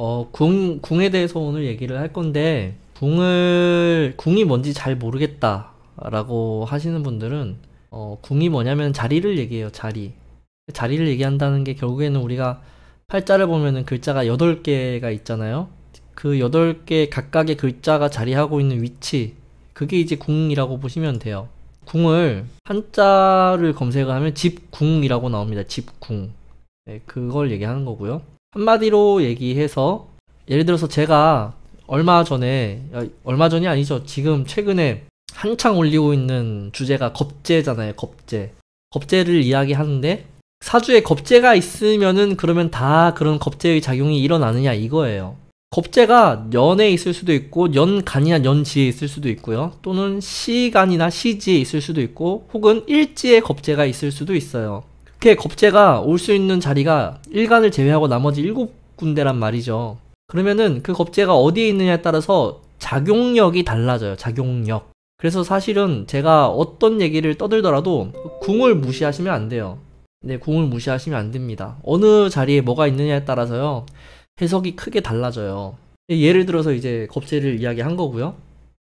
어, 궁, 궁에 대해서 오늘 얘기를 할 건데, 궁을, 궁이 뭔지 잘 모르겠다라고 하시는 분들은, 어, 궁이 뭐냐면 자리를 얘기해요, 자리. 자리를 얘기한다는 게 결국에는 우리가 팔자를 보면은 글자가 8개가 있잖아요. 그 8개 각각의 글자가 자리하고 있는 위치, 그게 이제 궁이라고 보시면 돼요. 궁을 한자를 검색을 하면 집궁이라고 나옵니다. 집궁. 네, 그걸 얘기하는 거고요. 한마디로 얘기해서 예를 들어서 제가 얼마 전에 아, 얼마 전이 아니죠. 지금 최근에 한창 올리고 있는 주제가 겁제잖아요. 겁제. 겁제를 이야기하는데 사주에 겁제가 있으면은 그러면 다 그런 겁제의 작용이 일어나느냐 이거예요. 겁제가 연에 있을 수도 있고 연간이나 연지에 있을 수도 있고요. 또는 시간이나 시지에 있을 수도 있고 혹은 일지에 겁제가 있을 수도 있어요. 국게 겁제가 올 수 있는 자리가 일간을 제외하고 나머지 7군데란 말이죠. 그러면은 그 겁제가 어디에 있느냐에 따라서 작용력이 달라져요. 작용력. 그래서 사실은 제가 어떤 얘기를 떠들더라도 궁을 무시하시면 안 돼요. 네, 궁을 무시하시면 안 됩니다. 어느 자리에 뭐가 있느냐에 따라서요. 해석이 크게 달라져요. 예를 들어서 이제 겁제를 이야기한 거고요.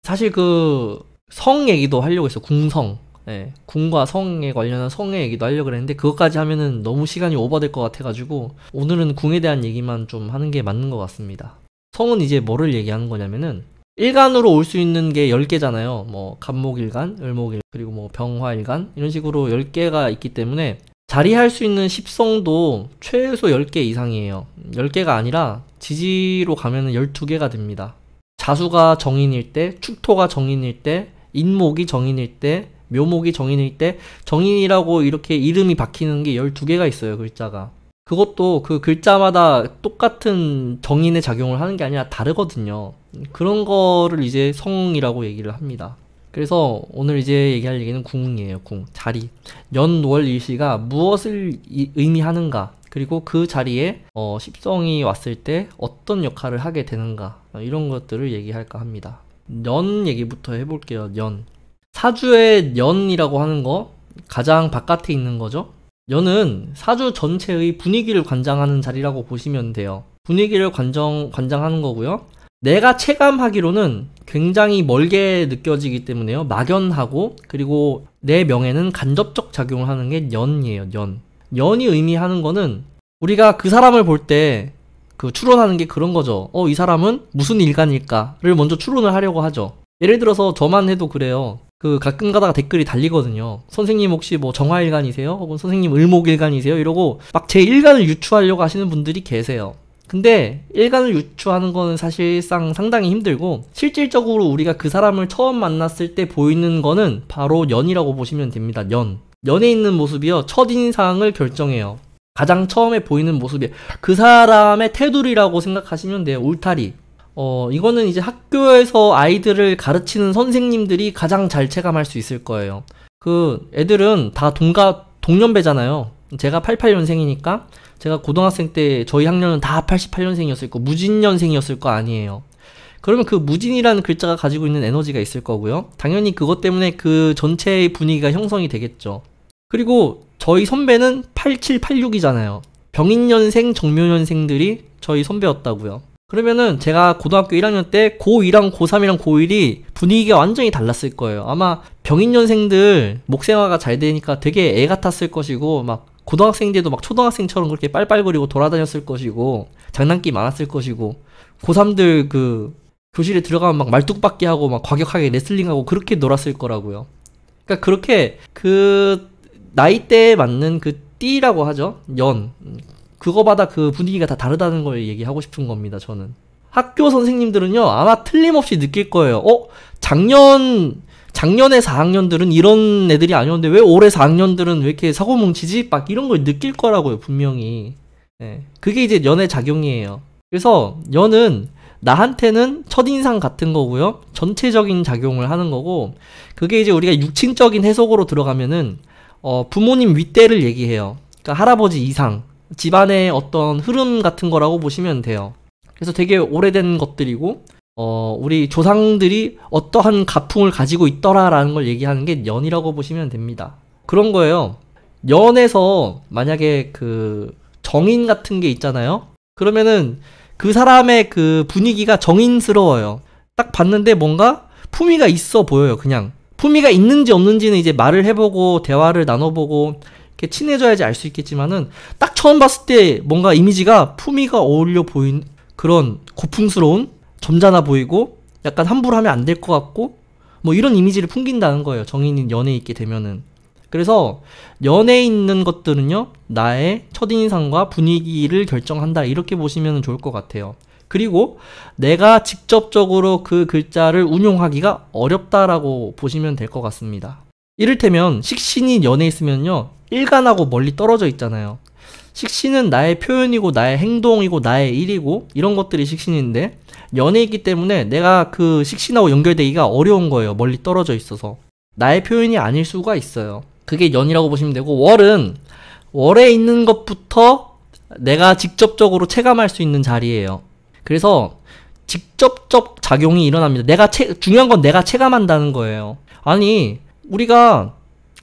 사실 그 성 얘기도 하려고 했어요. 궁성. 예, 군과 성에 관련한 성의 얘기도 하려고 그랬는데 그것까지 하면은 너무 시간이 오버될 것 같아가지고 오늘은 궁에 대한 얘기만 좀 하는 게 맞는 것 같습니다. 성은 이제 뭐를 얘기하는 거냐면은 일간으로 올 수 있는 게 10개잖아요. 뭐 간목일간, 을목일, 그리고 뭐 병화일간 이런 식으로 10개가 있기 때문에 자리할 수 있는 십성도 최소 10개 이상이에요. 10개가 아니라 지지로 가면은 12개가 됩니다. 자수가 정인일 때, 축토가 정인일 때, 인목이 정인일 때, 묘목이 정인일 때 정인이라고 이렇게 이름이 박히는 게 12개가 있어요, 글자가. 그것도 그 글자마다 똑같은 정인의 작용을 하는 게 아니라 다르거든요. 그런 거를 이제 성이라고 얘기를 합니다. 그래서 오늘 이제 얘기할 얘기는 궁이에요, 궁. 자리. 연, 월, 일시가 무엇을 이, 의미하는가, 그리고 그 자리에 어, 십성이 왔을 때 어떤 역할을 하게 되는가, 이런 것들을 얘기할까 합니다. 연 얘기부터 해볼게요, 연. 사주의 연이라고 하는 거 가장 바깥에 있는 거죠. 연은 사주 전체의 분위기를 관장하는 자리라고 보시면 돼요. 분위기를 관정, 관장하는 거고요. 내가 체감하기로는 굉장히 멀게 느껴지기 때문에요. 막연하고 그리고 내 명에는 간접적 작용을 하는 게 연이에요. 연. 연이 의미하는 거는 우리가 그 사람을 볼 때 그 추론하는 게 그런 거죠. 어, 이 사람은 무슨 일간일까를 먼저 추론을 하려고 하죠. 예를 들어서 저만 해도 그래요. 그 가끔 가다가 댓글이 달리거든요. 선생님 혹시 뭐 정화일간이세요? 혹은 선생님 을목일간이세요? 이러고 막 제 일간을 유추하려고 하시는 분들이 계세요. 근데 일간을 유추하는 거는 사실상 상당히 힘들고 실질적으로 우리가 그 사람을 처음 만났을 때 보이는 거는 바로 연이라고 보시면 됩니다. 연. 연에 있는 모습이요. 첫인상을 결정해요. 가장 처음에 보이는 모습이 그 사람의 테두리라고 생각하시면 돼요. 울타리. 어, 이거는 이제 학교에서 아이들을 가르치는 선생님들이 가장 잘 체감할 수 있을 거예요. 그 애들은 다 동가 동년배잖아요. 제가 88년생이니까 제가 고등학생 때 저희 학년은 다 88년생이었을 거 무진년생이었을 거 아니에요. 그러면 그 무진이라는 글자가 가지고 있는 에너지가 있을 거고요. 당연히 그것 때문에 그 전체의 분위기가 형성이 되겠죠. 그리고 저희 선배는 8786이잖아요. 병인년생, 정묘년생들이 저희 선배였다고요. 그러면은 제가 고등학교 1학년 때 고2랑 고3이랑 고1이 분위기가 완전히 달랐을 거예요. 아마 병인년생들 목생화가 잘 되니까 되게 애 같았을 것이고 막 고등학생들도 막 초등학생처럼 그렇게 빨빨거리고 돌아다녔을 것이고 장난기 많았을 것이고 고3들 그 교실에 들어가면 막 말뚝박기 하고 막 과격하게 레슬링하고 그렇게 놀았을 거라고요. 그러니까 그렇게 그 나이대에 맞는 그 띠라고 하죠. 연. 그거마다 그 분위기가 다 다르다는 걸 얘기하고 싶은 겁니다. 저는 학교 선생님들은요 아마 틀림없이 느낄 거예요. 어 작년 작년에 4학년들은 이런 애들이 아니었는데 왜 올해 4학년들은 왜 이렇게 사고 뭉치지? 막 이런 걸 느낄 거라고요 분명히. 네. 그게 이제 연애 작용이에요. 그래서 연은 나한테는 첫인상 같은 거고요. 전체적인 작용을 하는 거고, 그게 이제 우리가 육친적인 해석으로 들어가면은, 어, 부모님 윗대를 얘기해요. 그러니까 할아버지 이상. 집안의 어떤 흐름 같은 거라고 보시면 돼요. 그래서 되게 오래된 것들이고 어, 우리 조상들이 어떠한 가풍을 가지고 있더라라는 걸 얘기하는 게 연이라고 보시면 됩니다. 그런 거예요. 연에서 만약에 그 정인 같은 게 있잖아요. 그러면은 그 사람의 그 분위기가 정인스러워요. 딱 봤는데 뭔가 품위가 있어 보여요, 그냥. 품위가 있는지 없는지는 이제 말을 해보고, 대화를 나눠보고, 이렇게 친해져야지 알 수 있겠지만은 딱 처음 봤을 때 뭔가 이미지가 품위가 어울려 보인 그런 고풍스러운 점잖아 보이고 약간 함부로 하면 안 될 것 같고 뭐 이런 이미지를 풍긴다는 거예요. 정인인 연애 있게 되면은. 그래서 연애 있는 것들은요 나의 첫인상과 분위기를 결정한다 이렇게 보시면 좋을 것 같아요. 그리고 내가 직접적으로 그 글자를 운용하기가 어렵다라고 보시면 될 것 같습니다. 이를테면 식신이 연애 있으면요 일관하고 멀리 떨어져 있잖아요. 식신은 나의 표현이고 나의 행동이고 나의 일이고 이런 것들이 식신인데 연애이기 때문에 내가 그 식신하고 연결되기가 어려운 거예요. 멀리 떨어져 있어서. 나의 표현이 아닐 수가 있어요. 그게 연이라고 보시면 되고 월은 월에 있는 것부터 내가 직접적으로 체감할 수 있는 자리예요. 그래서 직접적 작용이 일어납니다. 내가 채, 중요한 건 내가 체감한다는 거예요. 아니 우리가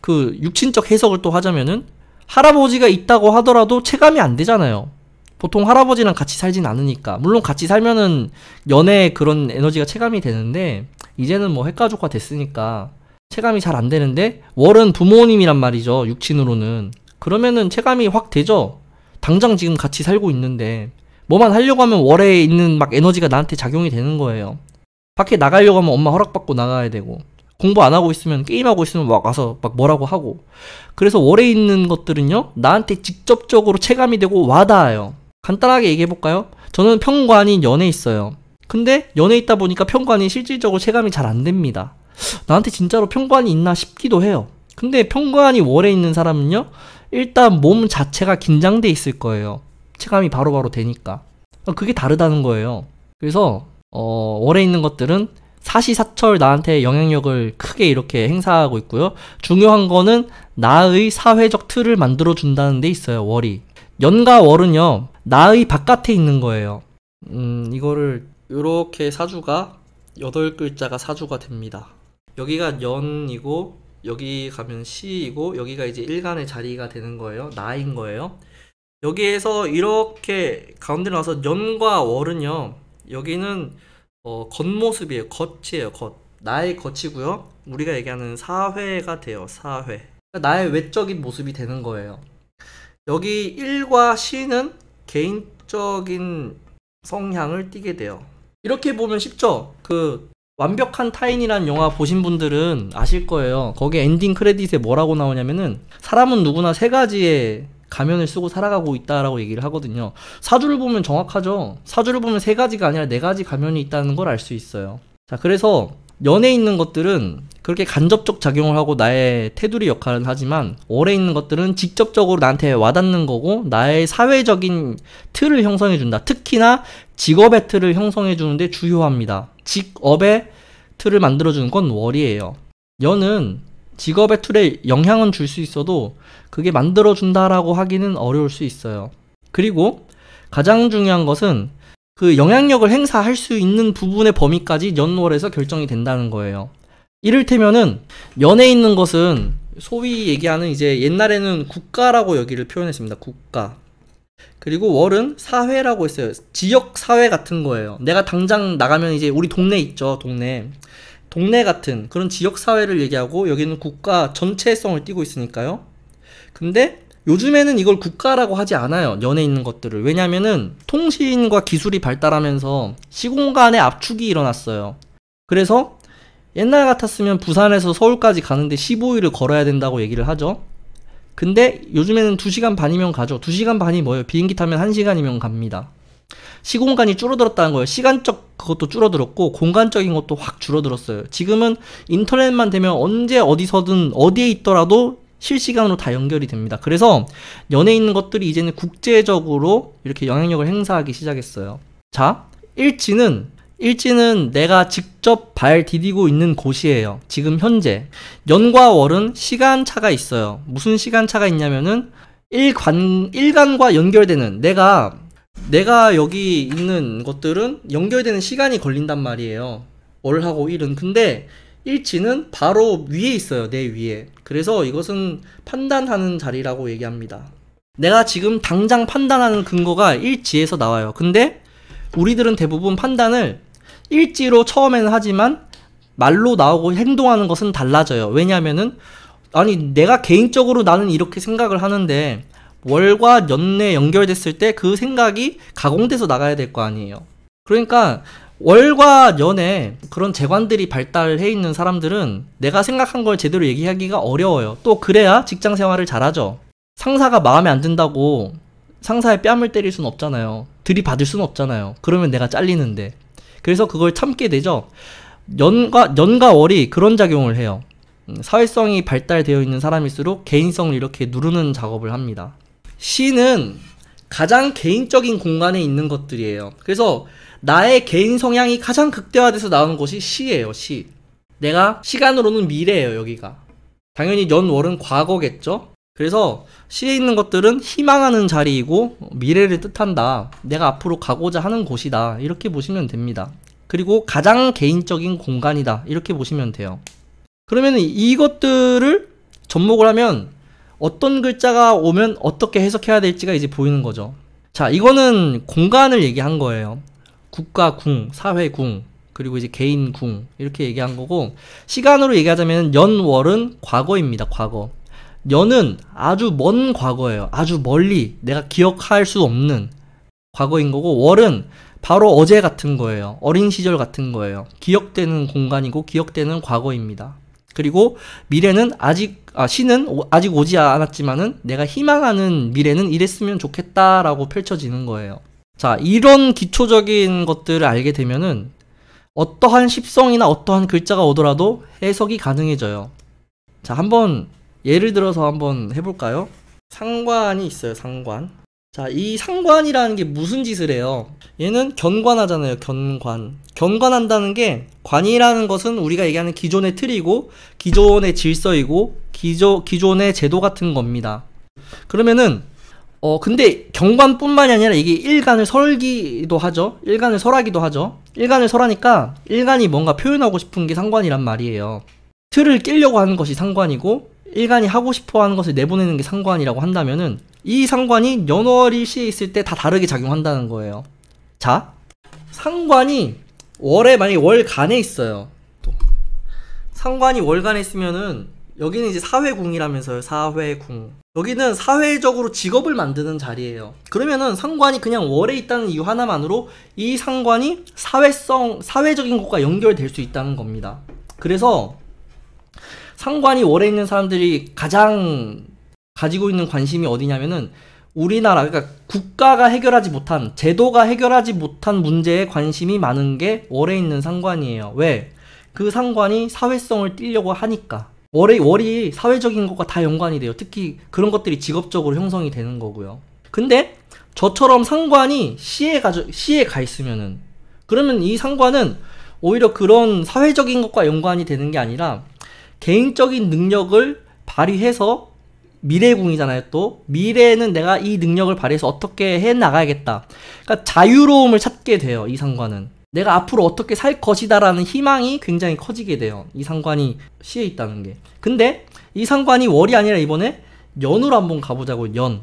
그 육친적 해석을 또 하자면은 할아버지가 있다고 하더라도 체감이 안 되잖아요. 보통 할아버지랑 같이 살진 않으니까. 물론 같이 살면은 연애 그런 에너지가 체감이 되는데 이제는 뭐 핵가족화 됐으니까 체감이 잘 안 되는데 월은 부모님이란 말이죠. 육친으로는. 그러면은 체감이 확 되죠. 당장 지금 같이 살고 있는데 뭐만 하려고 하면 월에 있는 막 에너지가 나한테 작용이 되는 거예요. 밖에 나가려고 하면 엄마 허락받고 나가야 되고 공부 안 하고 있으면 게임하고 있으면 막 와서 막 뭐라고 하고 그래서 월에 있는 것들은요 나한테 직접적으로 체감이 되고 와닿아요 간단하게 얘기해 볼까요 저는 평관이 연애 있어요 근데 연애 있다 보니까 평관이 실질적으로 체감이 잘 안 됩니다 나한테 진짜로 평관이 있나 싶기도 해요 근데 평관이 월에 있는 사람은요 일단 몸 자체가 긴장돼 있을 거예요 체감이 바로바로 바로 되니까 그게 다르다는 거예요 그래서 어, 월에 있는 것들은 사시사철 나한테 영향력을 크게 이렇게 행사하고 있고요. 중요한 거는 나의 사회적 틀을 만들어 준다는 데 있어요. 월이. 연과 월은요. 나의 바깥에 있는 거예요. 음, 이거를 이렇게 사주가 여덟 글자가 사주가 됩니다. 여기가 연이고 여기 가면 시이고 여기가 이제 일간의 자리가 되는 거예요. 나인 거예요. 여기에서 이렇게 가운데나와서 연과 월은요. 여기는 어, 겉모습이에요. 겉이에요. 겉. 나의 겉이고요. 우리가 얘기하는 사회가 돼요. 사회. 그러니까 나의 외적인 모습이 되는 거예요. 여기 1과 c 은 개인적인 성향을 띠게 돼요. 이렇게 보면 쉽죠? 그 완벽한 타인이란 영화 보신 분들은 아실 거예요. 거기 엔딩 크레딧에 뭐라고 나오냐면은 사람은 누구나 세 가지의 가면을 쓰고 살아가고 있다라고 얘기를 하거든요. 사주를 보면 정확하죠. 사주를 보면 세 가지가 아니라 네 가지 가면이 있다는 걸 알 수 있어요. 자, 그래서 연에 있는 것들은 그렇게 간접적 작용을 하고 나의 테두리 역할은 하지만 월에 있는 것들은 직접적으로 나한테 와닿는 거고 나의 사회적인 틀을 형성해 준다. 특히나 직업의 틀을 형성해 주는데 주요합니다. 직업의 틀을 만들어 주는 건 월이에요. 연은 직업의 틀에 영향은 줄 수 있어도 그게 만들어준다라고 하기는 어려울 수 있어요. 그리고 가장 중요한 것은 그 영향력을 행사할 수 있는 부분의 범위까지 연월에서 결정이 된다는 거예요. 이를테면은 연에 있는 것은 소위 얘기하는 이제 옛날에는 국가라고 여기를 표현했습니다. 국가. 그리고 월은 사회라고 했어요. 지역 사회 같은 거예요. 내가 당장 나가면 이제 우리 동네 있죠. 동네. 동네 같은 그런 지역 사회를 얘기하고 여기는 국가 전체성을 띄고 있으니까요. 근데 요즘에는 이걸 국가라고 하지 않아요. 연에 있는 것들을. 왜냐면은 통신과 기술이 발달하면서 시공간의 압축이 일어났어요. 그래서 옛날 같았으면 부산에서 서울까지 가는데 15일을 걸어야 된다고 얘기를 하죠. 근데 요즘에는 2시간 반이면 가죠. 2시간 반이 뭐예요? 비행기 타면 1시간이면 갑니다. 시공간이 줄어들었다는 거예요. 시간적 그것도 줄어들었고 공간적인 것도 확 줄어들었어요. 지금은 인터넷만 되면 언제 어디서든 어디에 있더라도 실시간으로 다 연결이 됩니다. 그래서 연애 있는 것들이 이제는 국제적으로 이렇게 영향력을 행사하기 시작했어요. 자, 일지는 일지는 내가 직접 발 디디고 있는 곳이에요. 지금 현재. 연과 월은 시간차가 있어요. 무슨 시간차가 있냐면은 일관, 일간과 연결되는 내가 내가 여기 있는 것들은 연결되는 시간이 걸린단 말이에요. 월하고 일은. 근데 일치는 바로 위에 있어요. 내 위에. 그래서 이것은 판단하는 자리라고 얘기합니다. 내가 지금 당장 판단하는 근거가 일지에서 나와요. 근데 우리들은 대부분 판단을 일지로 처음에는 하지만 말로 나오고 행동하는 것은 달라져요. 왜냐면은 하 아니 내가 개인적으로 나는 이렇게 생각을 하는데 월과 연내 연결됐을 때 그 생각이 가공돼서 나가야 될 거 아니에요. 그러니까 월과 연에 그런 재관들이 발달해 있는 사람들은 내가 생각한 걸 제대로 얘기하기가 어려워요. 또 그래야 직장 생활을 잘하죠. 상사가 마음에 안 든다고 상사의 뺨을 때릴 순 없잖아요. 들이받을 순 없잖아요. 그러면 내가 잘리는데. 그래서 그걸 참게 되죠. 연과, 연과 월이 그런 작용을 해요. 음, 사회성이 발달되어 있는 사람일수록 개인성을 이렇게 누르는 작업을 합니다. 시는 가장 개인적인 공간에 있는 것들이에요. 그래서 나의 개인 성향이 가장 극대화돼서 나오는 것이 시예요, 시. 내가 시간으로는 미래예요, 여기가. 당연히 연월은 과거겠죠? 그래서 시에 있는 것들은 희망하는 자리이고 미래를 뜻한다. 내가 앞으로 가고자 하는 곳이다. 이렇게 보시면 됩니다. 그리고 가장 개인적인 공간이다. 이렇게 보시면 돼요. 그러면 이것들을 접목을 하면 어떤 글자가 오면 어떻게 해석해야 될지가 이제 보이는 거죠. 자, 이거는 공간을 얘기한 거예요. 국가 궁, 사회 궁, 그리고 이제 개인 궁 이렇게 얘기한 거고 시간으로 얘기하자면 연월은 과거입니다. 과거. 연은 아주 먼 과거예요. 아주 멀리 내가 기억할 수 없는 과거인 거고 월은 바로 어제 같은 거예요. 어린 시절 같은 거예요. 기억되는 공간이고 기억되는 과거입니다. 그리고 미래는 아직 아, 신은 오, 아직 오지 않았지만은 내가 희망하는 미래는 이랬으면 좋겠다라고 펼쳐지는 거예요. 자, 이런 기초적인 것들을 알게 되면은 어떠한 십성이나 어떠한 글자가 오더라도 해석이 가능해져요. 자, 한번 예를 들어서 한번 해볼까요? 상관이 있어요, 상관. 자, 이 상관이라는 게 무슨 짓을 해요? 얘는 견관하잖아요, 견관. 견관한다는 게 관이라는 것은 우리가 얘기하는 기존의 틀이고, 기존의 질서이고, 기조, 기존의 제도 같은 겁니다. 그러면은, 어, 근데 경관뿐만이 아니라 이게 일간을 설기도 하죠. 일간을 설하기도 하죠. 일간을 설하니까 일간이 뭔가 표현하고 싶은 게 상관이란 말이에요. 틀을 끼려고 하는 것이 상관이고 일간이 하고 싶어 하는 것을 내보내는 게 상관이라고 한다면은 이 상관이 연월이 시에 있을 때 다 다르게 작용한다는 거예요. 자, 상관이 월에 만약에 월간에 있어요. 또 상관이 월간에 있으면은 여기는 이제 사회궁이라면서요. 사회궁. 여기는 사회적으로 직업을 만드는 자리예요. 그러면은 상관이 그냥 월에 있다는 이유 하나만으로 이 상관이 사회성, 사회적인 것과 연결될 수 있다는 겁니다. 그래서 상관이 월에 있는 사람들이 가장 가지고 있는 관심이 어디냐면은 우리나라 그러니까 국가가 해결하지 못한 제도가 해결하지 못한 문제에 관심이 많은 게 월에 있는 상관이에요. 왜? 그 상관이 사회성을 띠려고 하니까. 월에 월이 사회적인 것과 다 연관이 돼요. 특히 그런 것들이 직업적으로 형성이 되는 거고요. 근데 저처럼 상관이 시에 가 시에 가 있으면은 그러면 이 상관은 오히려 그런 사회적인 것과 연관이 되는 게 아니라 개인적인 능력을 발휘해서 미래궁이잖아요. 또 미래에는 내가 이 능력을 발휘해서 어떻게 해 나가야겠다. 그러니까 자유로움을 찾게 돼요. 이 상관은 내가 앞으로 어떻게 살 것이다라는 희망이 굉장히 커지게 돼요. 이 상관이 시에 있다는 게. 근데 이 상관이 월이 아니라 이번에 연으로 한번 가보자고 연.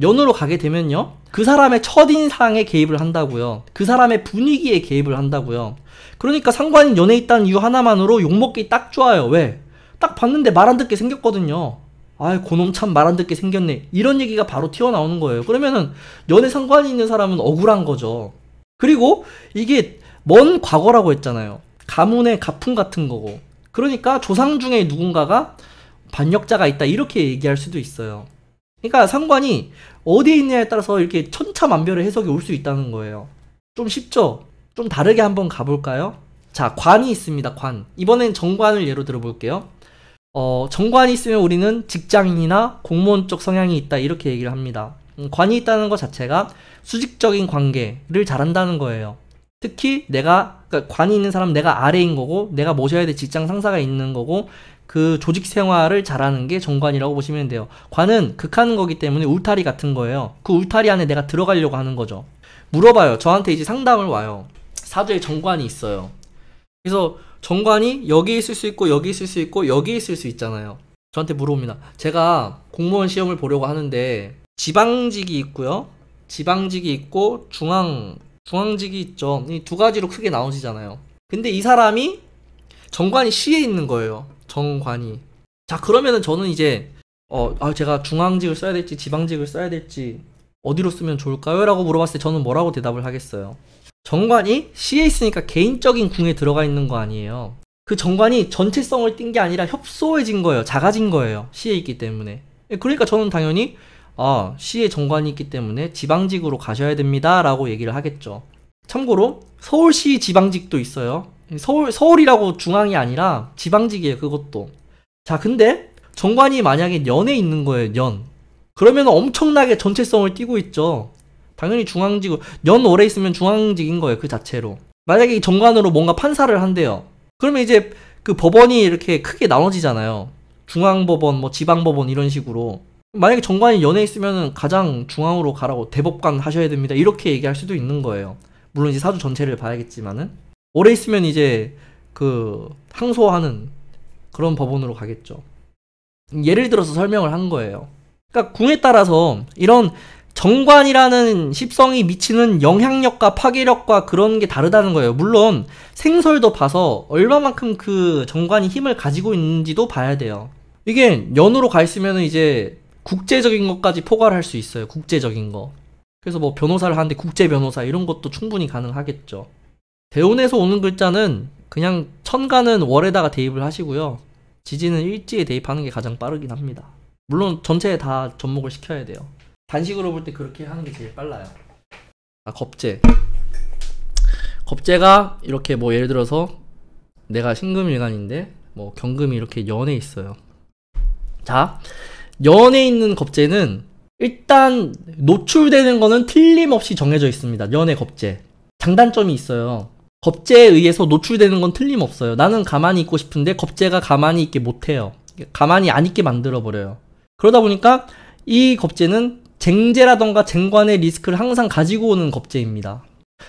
연으로 가게 되면요. 그 사람의 첫인상에 개입을 한다고요. 그 사람의 분위기에 개입을 한다고요. 그러니까 상관이 연에 있다는 이유 하나만으로 욕먹기 딱 좋아요. 왜? 딱 봤는데 말 안 듣게 생겼거든요. 아이 고놈 참 말 안 듣게 생겼네 이런 얘기가 바로 튀어나오는 거예요 그러면은 연애 상관이 있는 사람은 억울한 거죠 그리고 이게 먼 과거라고 했잖아요 가문의 가풍 같은 거고 그러니까 조상 중에 누군가가 반역자가 있다 이렇게 얘기할 수도 있어요 그러니까 상관이 어디에 있느냐에 따라서 이렇게 천차만별의 해석이 올 수 있다는 거예요 좀 쉽죠? 좀 다르게 한번 가볼까요? 자 관이 있습니다 관 이번엔 정관을 예로 들어볼게요 어, 정관이 있으면 우리는 직장인이나 공무원 쪽 성향이 있다 이렇게 얘기를 합니다. 음, 관이 있다는 것 자체가 수직적인 관계를 잘한다는 거예요. 특히 내가 그러니까 관이 있는 사람 내가 아래인 거고 내가 모셔야 될 직장 상사가 있는 거고 그 조직 생활을 잘하는 게 정관이라고 보시면 돼요. 관은 극하는 거기 때문에 울타리 같은 거예요. 그 울타리 안에 내가 들어가려고 하는 거죠. 물어봐요. 저한테 이제 상담을 와요. 사주에 정관이 있어요. 그래서 정관이 여기 있을 수 있고 여기 있을 수 있고 여기 있을 수 있잖아요. 저한테 물어봅니다. 제가 공무원 시험을 보려고 하는데 지방직이 있고요. 지방직이 있고 중앙 중앙직이 있죠. 이 두 가지로 크게 나눠지잖아요. 근데 이 사람이 정관이 시에 있는 거예요. 정관이. 자 그러면은 저는 이제 어 아, 제가 중앙직을 써야 될지 지방직을 써야 될지 어디로 쓰면 좋을까요? 라고 물어봤을 때 저는 뭐라고 대답을 하겠어요. 정관이 시에 있으니까 개인적인 궁에 들어가 있는 거 아니에요. 그 정관이 전체성을 띈 게 아니라 협소해진 거예요. 작아진 거예요. 시에 있기 때문에. 예, 그러니까 저는 당연히 아, C에 정관이 있기 때문에 지방직으로 가셔야 됩니다. 라고 얘기를 하겠죠. 참고로 서울시 지방직도 있어요. 서울, 서울이라고 중앙이 아니라 지방직이에요. 그것도. 자, 근데 정관이 만약에 연에 있는 거예요. 연. 그러면 엄청나게 전체성을 띄고 있죠. 당연히 중앙직, 연 오래 있으면 중앙직인 거예요. 그 자체로. 만약에 이 정관으로 뭔가 판사를 한대요. 그러면 이제 그 법원이 이렇게 크게 나눠지잖아요. 중앙법원, 뭐 지방법원 이런 식으로. 만약에 정관이 연에 있으면 가장 중앙으로 가라고 대법관 하셔야 됩니다. 이렇게 얘기할 수도 있는 거예요. 물론 이제 사주 전체를 봐야겠지만은. 오래 있으면 이제 그 항소하는 그런 법원으로 가겠죠. 예를 들어서 설명을 한 거예요. 그러니까 궁에 따라서 이런 정관이라는 십성이 미치는 영향력과 파괴력과 그런 게 다르다는 거예요. 물론 생설도 봐서 얼마만큼 그 정관이 힘을 가지고 있는지도 봐야 돼요. 이게 연으로 가 있으면 이제 국제적인 것까지 포괄할 수 있어요. 국제적인 거. 그래서 뭐 변호사를 하는데 국제 변호사 이런 것도 충분히 가능하겠죠. 대운에서 오는 글자는 그냥 천간은 월에다가 대입을 하시고요. 지지는 일지에 대입하는 게 가장 빠르긴 합니다. 물론 전체에 다 접목을 시켜야 돼요. 반식으로 볼 때 그렇게 하는 게 제일 빨라요. 아, 겁제. 겁제가 이렇게 뭐 예를 들어서 내가 신금일간인데 뭐 경금이 이렇게 연에 있어요. 자, 연에 있는 겁제는 일단 노출되는 거는 틀림없이 정해져 있습니다. 연의 겁제. 장단점이 있어요. 겁제에 의해서 노출되는 건 틀림없어요. 나는 가만히 있고 싶은데 겁제가 가만히 있게 못해요. 가만히 안 있게 만들어버려요. 그러다 보니까 이 겁제는 쟁제라던가 쟁관의 리스크를 항상 가지고 오는 겁제입니다.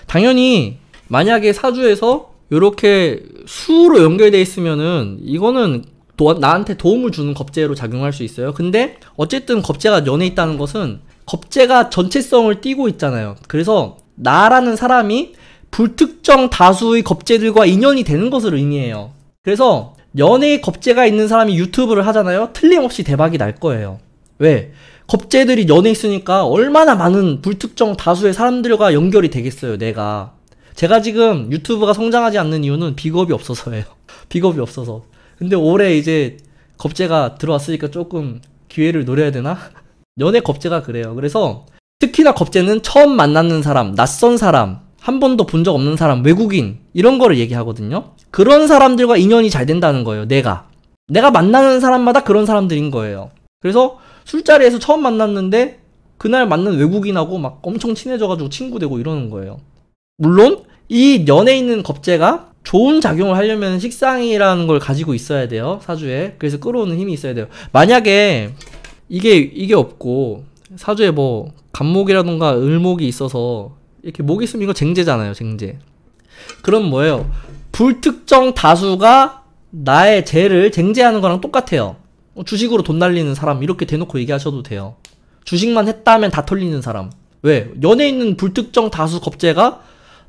당연히 만약에 사주에서 이렇게 수로 연결되어 있으면은 이거는 도, 나한테 도움을 주는 겁제로 작용할 수 있어요. 근데 어쨌든 겁제가 연에 있다는 것은 겁제가 전체성을 띠고 있잖아요. 그래서 나라는 사람이 불특정 다수의 겁제들과 인연이 되는 것을 의미해요. 그래서 연애의 겁제가 있는 사람이 유튜브를 하잖아요. 틀림없이 대박이 날 거예요. 왜? 겁제들이 연애 있으니까 얼마나 많은 불특정 다수의 사람들과 연결이 되겠어요, 내가. 제가 지금 유튜브가 성장하지 않는 이유는 비겁이 없어서예요. 비겁이 없어서. 근데 올해 이제 겁제가 들어왔으니까 조금 기회를 노려야 되나? 연애 겁제가 그래요. 그래서 특히나 겁제는 처음 만나는 사람, 낯선 사람, 한 번도 본 적 없는 사람, 외국인 이런 거를 얘기하거든요. 그런 사람들과 인연이 잘 된다는 거예요. 내가 내가 만나는 사람마다 그런 사람들인 거예요. 그래서 술자리에서 처음 만났는데 그날 만난 외국인하고 막 엄청 친해져가지고 친구 되고 이러는 거예요. 물론 이연에 있는 겁재가 좋은 작용을 하려면 식상이라는 걸 가지고 있어야 돼요 사주에 그래서 끌어오는 힘이 있어야 돼요 만약에 이게 이게 없고 사주에 뭐 간목이라던가 을목이 있어서 이렇게 목이 있으면 이거 쟁제잖아요 쟁제 그럼 뭐예요 불특정 다수가 나의 죄를 쟁제하는 거랑 똑같아요 어, 주식으로 돈 날리는 사람 이렇게 대놓고 얘기하셔도 돼요. 주식만 했다면 다 털리는 사람. 왜? 연예 인은 불특정 다수 겁재가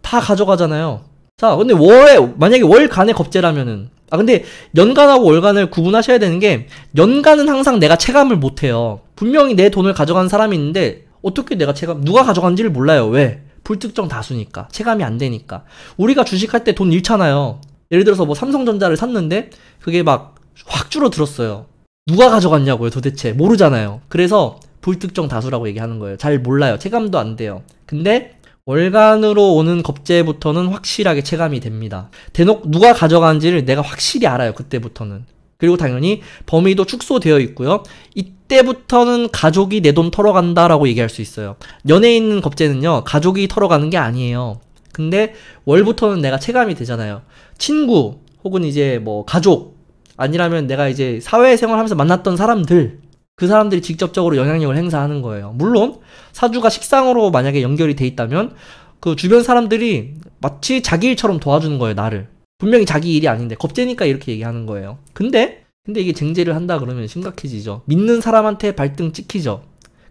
다 가져가잖아요. 자, 근데 월에 만약에 월간의 겁재라면은 아 근데 연간하고 월간을 구분하셔야 되는 게 연간은 항상 내가 체감을 못 해요. 분명히 내 돈을 가져간 사람이 있는데 어떻게 내가 체감 누가 가져간지를 몰라요. 왜? 불특정 다수니까. 체감이 안 되니까. 우리가 주식할 때 돈 잃잖아요. 예를 들어서 뭐 삼성전자를 샀는데 그게 막 확 줄어들었어요. 누가 가져갔냐고요, 도대체. 모르잖아요. 그래서 불특정 다수라고 얘기하는 거예요. 잘 몰라요. 체감도 안 돼요. 근데 월간으로 오는 겁제부터는 확실하게 체감이 됩니다. 대놓고 누가 가져간지를 내가 확실히 알아요. 그때부터는. 그리고 당연히 범위도 축소되어 있고요. 이때부터는 가족이 내 돈 털어간다라고 얘기할 수 있어요. 연예인 겁제는요, 가족이 털어가는 게 아니에요. 근데 월부터는 내가 체감이 되잖아요. 친구, 혹은 이제 뭐 가족, 아니라면 내가 이제 사회생활 하면서 만났던 사람들 그 사람들이 직접적으로 영향력을 행사하는 거예요. 물론 사주가 식상으로 만약에 연결이 돼 있다면 그 주변 사람들이 마치 자기 일처럼 도와주는 거예요, 나를. 분명히 자기 일이 아닌데 겁재니까 이렇게 얘기하는 거예요. 근데 근데 이게 쟁제를 한다 그러면 심각해지죠. 믿는 사람한테 발등 찍히죠.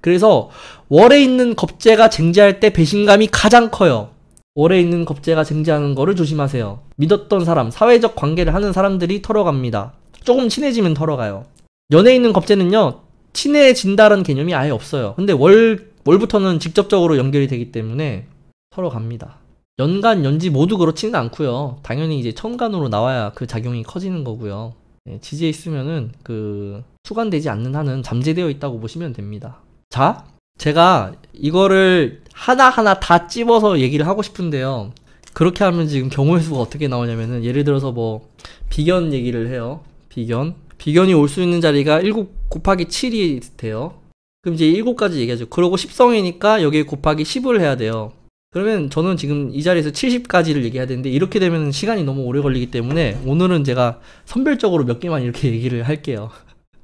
그래서 월에 있는 겁재가 쟁제할 때 배신감이 가장 커요. 오래 있는 겁재가 쟁지하는 거를 조심하세요. 믿었던 사람, 사회적 관계를 하는 사람들이 털어갑니다. 조금 친해지면 털어가요. 연애 있는 겁재는요, 친해진다는 개념이 아예 없어요. 근데 월, 월부터는 직접적으로 연결이 되기 때문에 털어갑니다. 연간, 연지 모두 그렇지는 않고요. 당연히 이제 천간으로 나와야 그 작용이 커지는 거고요. 네, 지지에 있으면은 그수관되지 않는 한은 잠재되어 있다고 보시면 됩니다. 자, 제가 이거를 하나하나 다 찝어서 얘기를 하고 싶은데요. 그렇게 하면 지금 경우의 수가 어떻게 나오냐면은 예를 들어서 뭐 비견 얘기를 해요. 비견. 비견이 올 수 있는 자리가 7 곱하기 7이 돼요. 그럼 이제 7까지 얘기하죠. 그러고 10성이니까 여기에 곱하기 10을 해야 돼요. 그러면 저는 지금 이 자리에서 70까지를 얘기해야 되는데 이렇게 되면 시간이 너무 오래 걸리기 때문에 오늘은 제가 선별적으로 몇 개만 이렇게 얘기를 할게요.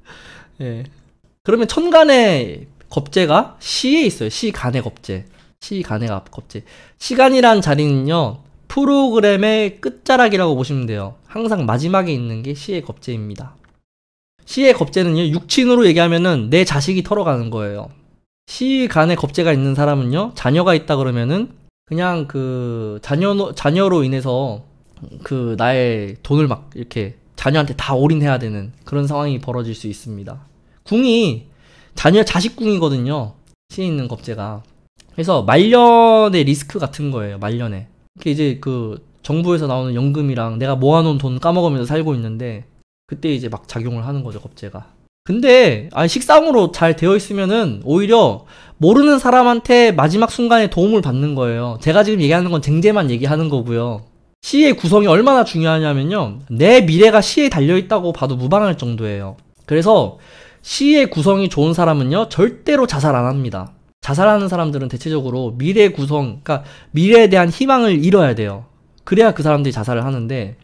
예. 그러면 천간에 겁재가 시에 있어요. 시간의 겁재. 시간의 겁재. 시간이란 자리는요. 프로그램의 끝자락이라고 보시면 돼요. 항상 마지막에 있는 게 시의 겁재입니다. 시의 겁재는요. 육친으로 얘기하면은 내 자식이 털어가는 거예요. 시간의 겁재가 있는 사람은요. 자녀가 있다 그러면은 그냥 그 자녀 자녀로 인해서 그 나의 돈을 막 이렇게 자녀한테 다 올인해야 되는 그런 상황이 벌어질 수 있습니다. 궁이 자녀 자식궁이거든요. 시에 있는 겁제가. 그래서 말년의 리스크 같은 거예요. 말년에. 이게 이제 그 정부에서 나오는 연금이랑 내가 모아놓은 돈 까먹으면서 살고 있는데 그때 이제 막 작용을 하는 거죠 겁제가. 근데 아 식상으로 잘 되어 있으면은 오히려 모르는 사람한테 마지막 순간에 도움을 받는 거예요. 제가 지금 얘기하는 건 쟁제만 얘기하는 거고요. 시의 구성이 얼마나 중요하냐면요. 내 미래가 시에 달려 있다고 봐도 무방할 정도예요. 그래서 C의 구성이 좋은 사람은요, 절대로 자살 안 합니다. 자살하는 사람들은 대체적으로 미래 구성, 그러니까 미래에 대한 희망을 잃어야 돼요. 그래야 그 사람들이 자살을 하는데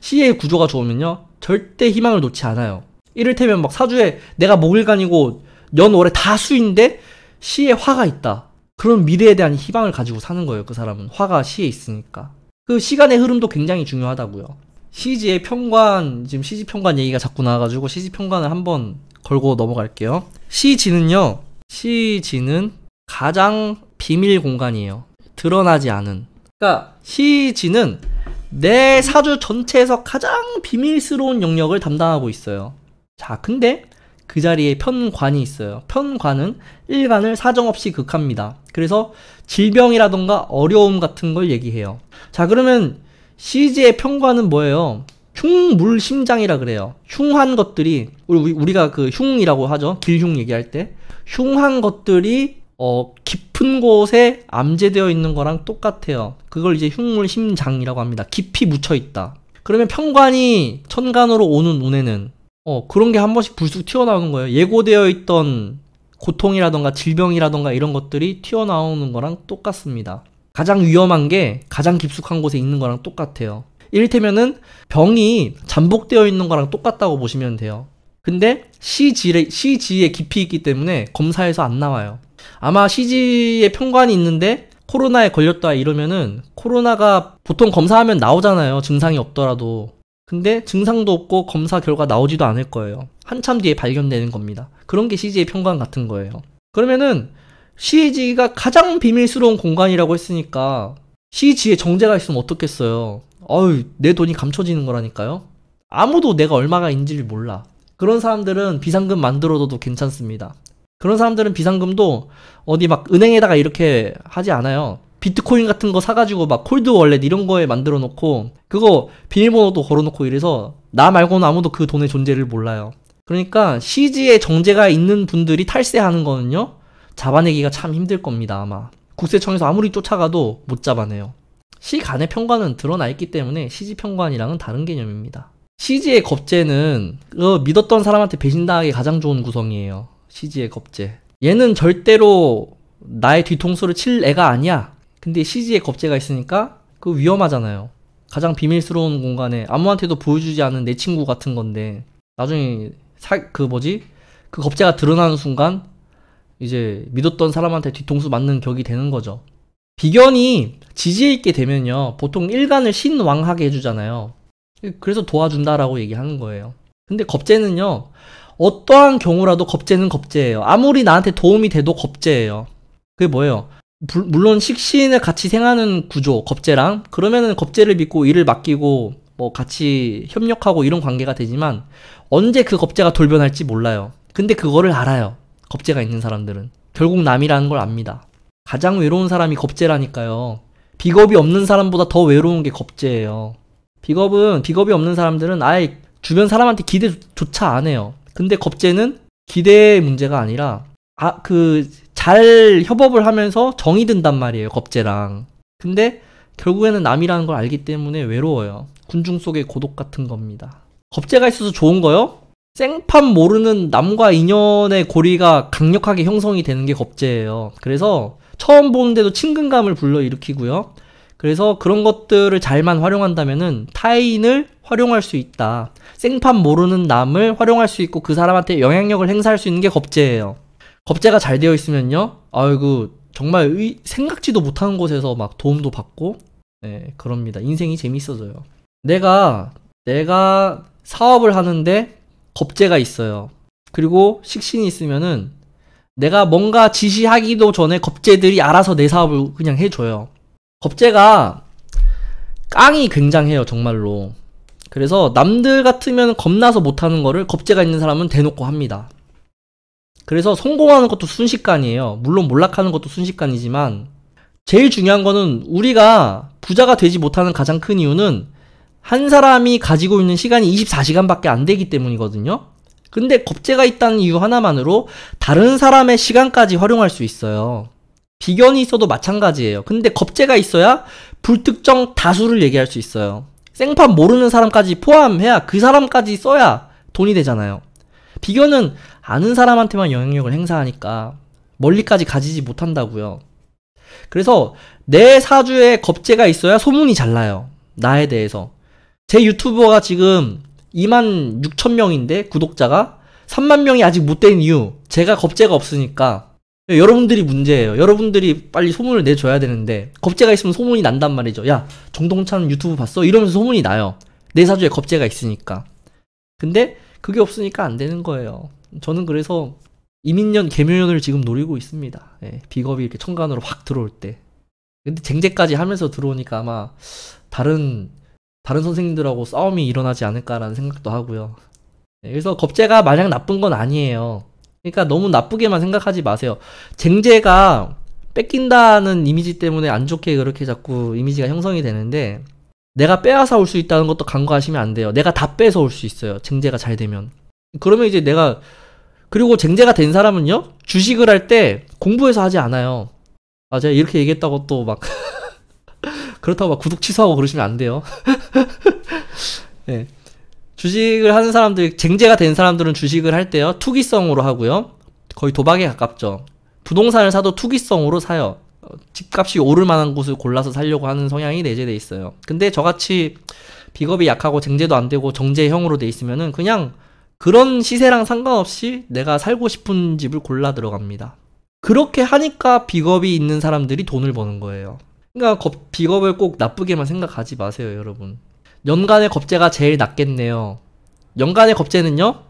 C의 구조가 좋으면요, 절대 희망을 놓지 않아요. 이를테면 막 사주에 내가 목일간이고 연월에 다 수인데 시에 화가 있다. 그런 미래에 대한 희망을 가지고 사는 거예요. 그 사람은 화가 시에 있으니까. 그 시간의 흐름도 굉장히 중요하다고요. 시지의 평관 지금 시지 평관 얘기가 자꾸 나와가지고 시지 평관을 한번 걸고 넘어갈게요. 시지는요시지는 가장 비밀 공간이에요. 드러나지 않은. 그러니까 시지는내 사주 전체에서 가장 비밀스러운 영역을 담당하고 있어요. 자, 근데 그 자리에 편관이 있어요. 편관은 일관을 사정없이 극합니다. 그래서 질병이라던가 어려움 같은 걸 얘기해요. 자, 그러면 시지의 편관은 뭐예요? 흉물심장이라 그래요. 흉한 것들이 우리 우리가 그 흉이라고 하죠. 길흉 얘기할 때 흉한 것들이 어 깊은 곳에 암재되어 있는 거랑 똑같아요. 그걸 이제 흉물심장이라고 합니다. 깊이 묻혀 있다. 그러면 평관이 천간으로 오는 운에는 어 그런 게 한 번씩 불쑥 튀어나오는 거예요. 예고되어 있던 고통이라던가 질병이라던가 이런 것들이 튀어나오는 거랑 똑같습니다. 가장 위험한 게 가장 깊숙한 곳에 있는 거랑 똑같아요. 이를테면은 병이 잠복되어 있는 거랑 똑같다고 보시면 돼요. 근데 CG의, CG의 깊이 있기 때문에 검사에서 안 나와요. 아마 CG의 평관이 있는데 코로나에 걸렸다 이러면은 코로나가 보통 검사하면 나오잖아요. 증상이 없더라도. 근데 증상도 없고 검사 결과 나오지도 않을 거예요. 한참 뒤에 발견되는 겁니다. 그런 게 CG의 평관 같은 거예요. 그러면은 CG가 가장 비밀스러운 공간이라고 했으니까 CG의 정제가 있으면 어떻겠어요. 어휴, 내 돈이 감춰지는 거라니까요. 아무도 내가 얼마가 인지를 몰라. 그런 사람들은 비상금 만들어둬도 괜찮습니다. 그런 사람들은 비상금도 어디 막 은행에다가 이렇게 하지 않아요. 비트코인 같은 거 사가지고 막 콜드 월렛 이런 거에 만들어 놓고 그거 비밀번호도 걸어 놓고 이래서 나 말고는 아무도 그 돈의 존재를 몰라요. 그러니까 시지에 정제가 있는 분들이 탈세하는 거는요 잡아내기가 참 힘들 겁니다 아마 국세청에서 아무리 쫓아가도 못 잡아내요. 시 간의 평관은 드러나 있기 때문에 시지 평관이랑은 다른 개념입니다. 시지의 겁재는그 믿었던 사람한테 배신당하기 가장 좋은 구성이에요. 시지의 겁재 얘는 절대로 나의 뒤통수를 칠 애가 아니야. 근데 시지의 겁재가 있으니까 그 위험하잖아요. 가장 비밀스러운 공간에 아무한테도 보여주지 않은 내 친구 같은 건데 나중에 사, 그 뭐지 그겁재가 드러나는 순간 이제 믿었던 사람한테 뒤통수 맞는 격이 되는 거죠. 비견이 지지에 있게 되면요. 보통 일간을 신왕하게 해주잖아요. 그래서 도와준다라고 얘기하는 거예요. 근데 겁재는요. 어떠한 경우라도 겁재는 겁재예요. 아무리 나한테 도움이 돼도 겁재예요. 그게 뭐예요? 부, 물론 식신을 같이 생하는 구조, 겁재랑 그러면은 겁재를 믿고 일을 맡기고 뭐 같이 협력하고 이런 관계가 되지만 언제 그 겁재가 돌변할지 몰라요. 근데 그거를 알아요. 겁재가 있는 사람들은 결국 남이라는 걸 압니다. 가장 외로운 사람이 겁제라니까요. 비겁이 없는 사람보다 더 외로운 게 겁제예요. 비겁은 비겁이 없는 사람들은 아예 주변 사람한테 기대조차 안 해요. 근데 겁제는 기대의 문제가 아니라 아 그 잘 협업을 하면서 정이 든단 말이에요. 겁제랑. 근데 결국에는 남이라는 걸 알기 때문에 외로워요. 군중 속의 고독 같은 겁니다. 겁제가 있어서 좋은 거요? 생판 모르는 남과 인연의 고리가 강력하게 형성이 되는 게 겁제예요. 그래서 처음 보는데도 친근감을 불러일으키고요. 그래서 그런 것들을 잘만 활용한다면은 타인을 활용할 수 있다. 생판 모르는 남을 활용할 수 있고 그 사람한테 영향력을 행사할 수 있는 게 겁제예요. 겁제가 잘 되어 있으면요. 아이고 정말 의, 생각지도 못하는 곳에서 막 도움도 받고 네, 그럽니다. 인생이 재밌어져요. 내가 내가 사업을 하는데 겁제가 있어요. 그리고 식신이 있으면은 내가 뭔가 지시하기도 전에 겁제들이 알아서 내 사업을 그냥 해줘요. 겁제가 깡이 굉장해요, 정말로. 그래서 남들 같으면 겁나서 못하는 거를 겁제가 있는 사람은 대놓고 합니다. 그래서 성공하는 것도 순식간이에요. 물론 몰락하는 것도 순식간이지만 제일 중요한 거는 우리가 부자가 되지 못하는 가장 큰 이유는 한 사람이 가지고 있는 시간이 24시간밖에 안 되기 때문이거든요. 근데 겁재가 있다는 이유 하나만으로 다른 사람의 시간까지 활용할 수 있어요. 비견이 있어도 마찬가지예요. 근데 겁재가 있어야 불특정 다수를 얘기할 수 있어요. 생판 모르는 사람까지 포함해야 그 사람까지 써야 돈이 되잖아요. 비견은 아는 사람한테만 영향력을 행사하니까 멀리까지 가지지 못한다고요. 그래서 내 사주에 겁재가 있어야 소문이 잘 나요. 나에 대해서. 제 유튜버가 지금 2만 6천 명인데 구독자가 3만 명이 아직 못된 이유 제가 겁재가 없으니까 여러분들이 문제예요. 여러분들이 빨리 소문을 내줘야 되는데 겁재가 있으면 소문이 난단 말이죠. 야 정동찬 유튜브 봤어? 이러면서 소문이 나요. 내 사주에 겁재가 있으니까. 근데 그게 없으니까 안 되는 거예요. 저는 그래서 이민년 개묘년을 지금 노리고 있습니다. 예, 비겁이 이렇게 천간으로 확 들어올 때. 근데 쟁쟁까지 하면서 들어오니까 아마 다른 다른 선생님들하고 싸움이 일어나지 않을까라는 생각도 하고요. 네, 그래서 겁제가 마냥 나쁜 건 아니에요. 그러니까 너무 나쁘게만 생각하지 마세요. 쟁제가 뺏긴다는 이미지 때문에 안 좋게 그렇게 자꾸 이미지가 형성이 되는데 내가 빼앗아 올 수 있다는 것도 간과하시면 안 돼요. 내가 다 빼서 올 수 있어요. 쟁제가 잘 되면. 그러면 이제 내가 그리고 쟁제가 된 사람은요 주식을 할 때 공부해서 하지 않아요. 아 제가 이렇게 얘기했다고 또 막 그렇다고 막 구독 취소하고 그러시면 안 돼요. 네. 주식을 하는 사람들, 쟁재가된 사람들은 주식을 할 때요, 투기성으로 하고요. 거의 도박에 가깝죠. 부동산을 사도 투기성으로 사요. 어, 집값이 오를 만한 곳을 골라서 살려고 하는 성향이 내재돼 있어요. 근데 저같이 비겁이 약하고 쟁재도안 되고 정재형으로돼 있으면은 그냥 그런 시세랑 상관없이 내가 살고 싶은 집을 골라 들어갑니다. 그렇게 하니까 비겁이 있는 사람들이 돈을 버는 거예요. 그러니까 비겁을 꼭 나쁘게만 생각하지 마세요, 여러분. 연간의 겁제가 제일 낫겠네요 연간의 겁제는요,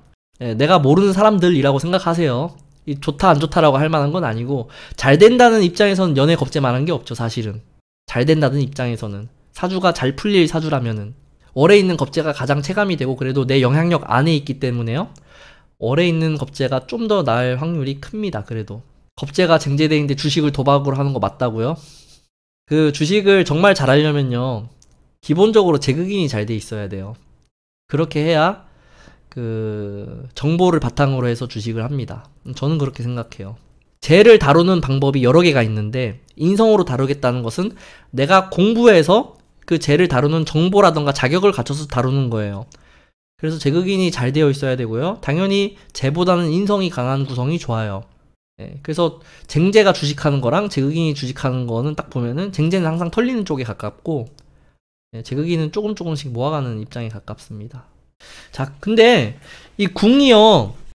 예, 내가 모르는 사람들이라고 생각하세요. 이 좋다 안 좋다라고 할 만한 건 아니고 잘 된다는 입장에서는 연애 겁제말한게 없죠 사실은 잘 된다는 입장에서는 사주가 잘 풀릴 사주라면은 월에 있는 겁제가 가장 체감이 되고 그래도 내 영향력 안에 있기 때문에요 월에 있는 겁제가 좀 더 나을 확률이 큽니다 그래도 겁제가 쟁제대인데 주식을 도박으로 하는 거 맞다고요? 그 주식을 정말 잘하려면요 기본적으로 제극인이 잘 돼 있어야 돼요. 그렇게 해야 그 정보를 바탕으로 해서 주식을 합니다. 저는 그렇게 생각해요. 죄를 다루는 방법이 여러 개가 있는데 인성으로 다루겠다는 것은 내가 공부해서 그 죄를 다루는 정보라던가 자격을 갖춰서 다루는 거예요. 그래서 제극인이 잘 되어 있어야 되고요. 당연히 재보다는 인성이 강한 구성이 좋아요. 네, 그래서 쟁제가 주식하는 거랑 제극인이 주식하는 거는 딱 보면은 쟁제는 항상 털리는 쪽에 가깝고 예, 제극기는 조금 조금씩 모아가는 입장에 가깝습니다. 자, 근데 이 궁이요.